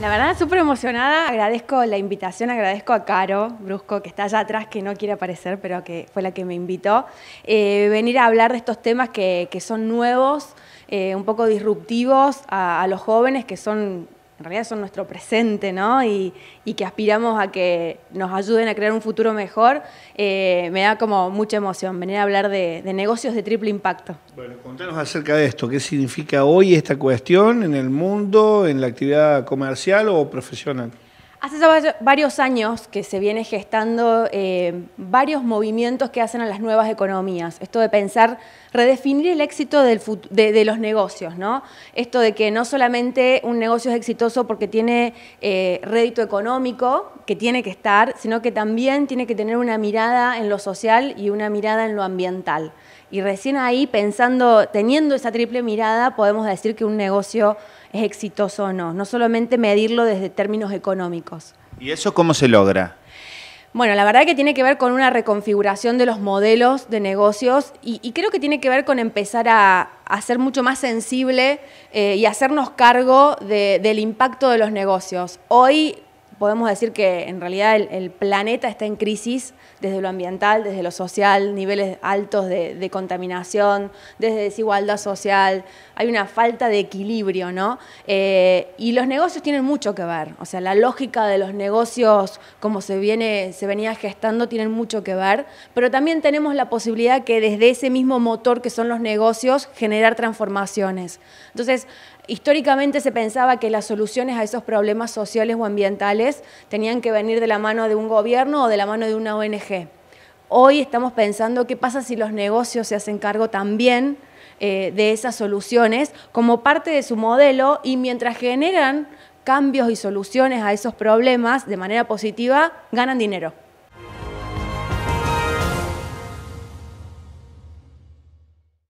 La verdad, súper emocionada. Agradezco la invitación, agradezco a Caro Brusco, que está allá atrás, que no quiere aparecer, pero que fue la que me invitó, eh, venir a hablar de estos temas que, son nuevos, eh, un poco disruptivos a los jóvenes, que son en realidad son nuestro presente, ¿no? Y, que aspiramos a que nos ayuden a crear un futuro mejor, eh, me da como mucha emoción venir a hablar de, de, negocios de triple impacto. Bueno, contanos acerca de esto, ¿qué significa hoy esta cuestión en el mundo, en la actividad comercial o profesional? Hace varios años que se viene gestando eh, varios movimientos que hacen a las nuevas economías. Esto de pensar, redefinir el éxito de, los negocios, ¿no? Esto de que no solamente un negocio es exitoso porque tiene eh, rédito económico, que tiene que estar, sino que también tiene que tener una mirada en lo social y una mirada en lo ambiental. Y recién ahí, pensando, teniendo esa triple mirada, podemos decir que un negocio es exitoso o no, no solamente medirlo desde términos económicos. ¿Y eso cómo se logra? Bueno, la verdad que tiene que ver con una reconfiguración de los modelos de negocios y, creo que tiene que ver con empezar a, ser mucho más sensible eh, y hacernos cargo del impacto de los negocios. Hoy podemos decir que en realidad el, planeta está en crisis desde lo ambiental, desde lo social, niveles altos de, contaminación, desde desigualdad social, hay una falta de equilibrio, ¿no? Eh, y los negocios tienen mucho que ver, o sea, la lógica de los negocios como se, viene, se venía gestando tienen mucho que ver, pero también tenemos la posibilidad que desde ese mismo motor que son los negocios generar transformaciones. Entonces, Históricamente se pensaba que las soluciones a esos problemas sociales o ambientales tenían que venir de la mano de un gobierno o de la mano de una ONG. Hoy estamos pensando qué pasa si los negocios se hacen cargo también eh, de esas soluciones como parte de su modelo y mientras generan cambios y soluciones a esos problemas de manera positiva, ganan dinero.